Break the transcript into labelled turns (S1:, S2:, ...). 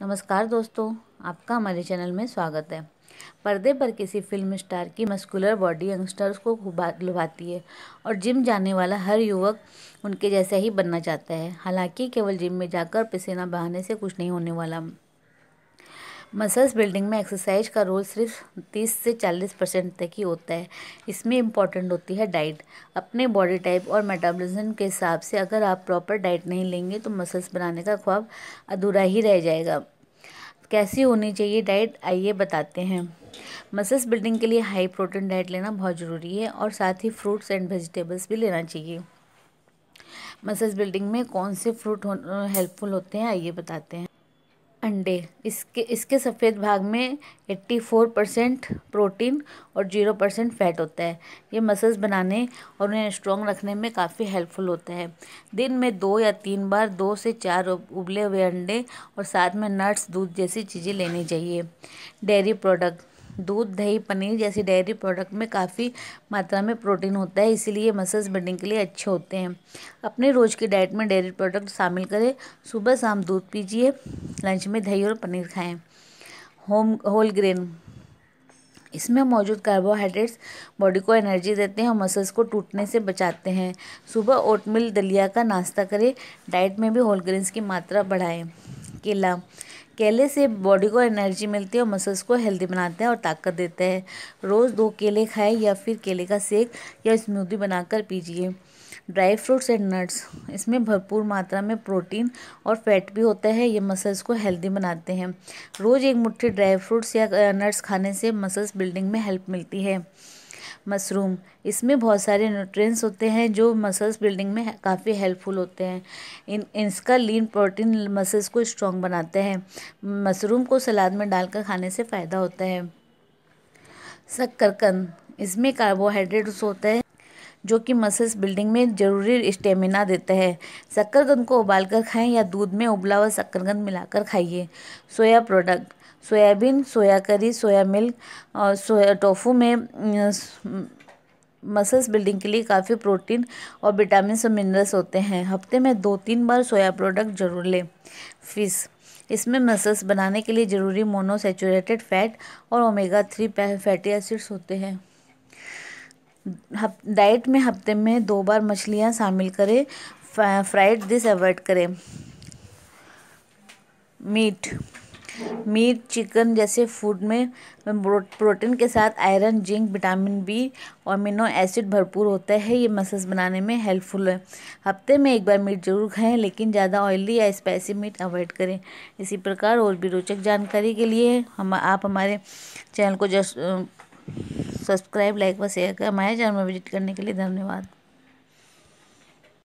S1: नमस्कार दोस्तों आपका हमारे चैनल में स्वागत है पर्दे पर किसी फिल्म स्टार की मस्कुलर बॉडी यंगस्टर्स को लुभाती है और जिम जाने वाला हर युवक उनके जैसा ही बनना चाहता है हालांकि केवल जिम में जाकर पसीना बहाने से कुछ नहीं होने वाला मसल्स बिल्डिंग में एक्सरसाइज का रोल सिर्फ 30 से 40 परसेंट तक ही होता है इसमें इंपॉर्टेंट होती है डाइट अपने बॉडी टाइप और मेटाबॉलिज्म के हिसाब से अगर आप प्रॉपर डाइट नहीं लेंगे तो मसल्स बनाने का ख्वाब अधूरा ही रह जाएगा कैसी होनी चाहिए डाइट आइए बताते हैं मसल्स बिल्डिंग के लिए हाई प्रोटीन डाइट लेना बहुत ज़रूरी है और साथ ही फ्रूट्स एंड वेजिटेबल्स भी लेना चाहिए मसल्स बिल्डिंग में कौन से फ्रूट हेल्पफुल होते हैं आइए बताते हैं अंडे इसके इसके सफ़ेद भाग में 84 परसेंट प्रोटीन और 0 परसेंट फैट होता है ये मसल्स बनाने और उन्हें स्ट्रॉन्ग रखने में काफ़ी हेल्पफुल होता है दिन में दो या तीन बार दो से चार उबले हुए अंडे और साथ में नट्स दूध जैसी चीज़ें लेनी चाहिए डेयरी प्रोडक्ट दूध दही पनीर जैसे डेयरी प्रोडक्ट में काफ़ी मात्रा में प्रोटीन होता है इसीलिए मसल्स बिल्डिंग के लिए अच्छे होते हैं अपने रोज़ की डाइट में डेयरी प्रोडक्ट शामिल करें सुबह शाम दूध पीजिए लंच में दही और पनीर खाएँ होम होल ग्रेन इसमें मौजूद कार्बोहाइड्रेट्स बॉडी को एनर्जी देते हैं और मसल्स को टूटने से बचाते हैं सुबह ओटमिल दलिया का नाश्ता करें डाइट में भी होल ग्रेन्स की मात्रा बढ़ाएं केला केले से बॉडी को एनर्जी मिलती है और मसल्स को हेल्दी बनाते हैं और ताकत देते हैं रोज़ दो केले खाएं या फिर केले का सेक या स्मूदी बनाकर पीजिए ड्राई फ्रूट्स एंड नट्स इसमें भरपूर मात्रा में प्रोटीन और फैट भी होता है ये मसल्स को हेल्दी बनाते हैं रोज़ एक मुट्ठी ड्राई फ्रूट्स या नट्स खाने से मसल्स बिल्डिंग में हेल्प मिलती है मशरूम इसमें बहुत सारे न्यूट्रिएंट्स होते हैं जो मसल्स बिल्डिंग में काफ़ी हेल्पफुल होते हैं इन इसका लीन प्रोटीन मसल्स को स्ट्रॉन्ग बनाते हैं मशरूम को सलाद में डालकर खाने से फ़ायदा होता है शक्करकंद इसमें कार्बोहाइड्रेट्स होते हैं जो कि मसल्स बिल्डिंग में ज़रूरी स्टेमिना देते हैं शक्करगंद को उबालकर खाएं या दूध में उबला हुआ शक्करगंद मिलाकर खाइए सोया प्रोडक्ट सोयाबीन सोया करी सोया मिल्क और सोया टोफू में मसल्स बिल्डिंग के लिए काफ़ी प्रोटीन और विटामिन और मिनरल्स होते हैं हफ्ते में दो तीन बार सोया प्रोडक्ट जरूर लें फिश इसमें मसल्स बनाने के लिए ज़रूरी मोनोसेचुरेटेड फैट और ओमेगा थ्री फैटी एसिड्स होते हैं डाइट में हफ्ते में दो बार मछलियाँ शामिल करें फ्राइड दिस अवॉइड करें मीट मीट चिकन जैसे फूड में प्रोटीन के साथ आयरन जिंक विटामिन बी और अमीनो एसिड भरपूर होता है ये मसल्स बनाने में हेल्पफुल है हफ्ते में एक बार मीट जरूर खाएं लेकिन ज़्यादा ऑयली या स्पाइसी मीट अवॉइड करें इसी प्रकार और भी रोचक जानकारी के लिए हम आप हमारे चैनल को जस्ट सब्सक्राइब लाइक व शेयर कर हमारे चैनल में विजिट करने के लिए धन्यवाद